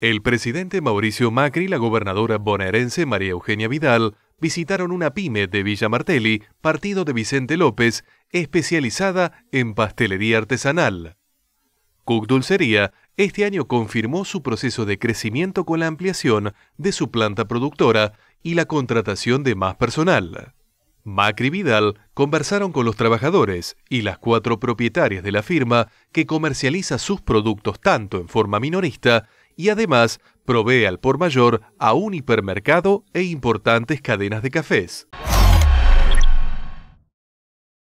El presidente Mauricio Macri y la gobernadora bonaerense María Eugenia Vidal visitaron una pyme de Villa Martelli, partido de Vicente López, especializada en pastelería artesanal. Cook Dulcería este año confirmó su proceso de crecimiento con la ampliación de su planta productora y la contratación de más personal. Macri y Vidal conversaron con los trabajadores y las cuatro propietarias de la firma que comercializa sus productos tanto en forma minorista y además provee al por mayor a un hipermercado e importantes cadenas de cafés.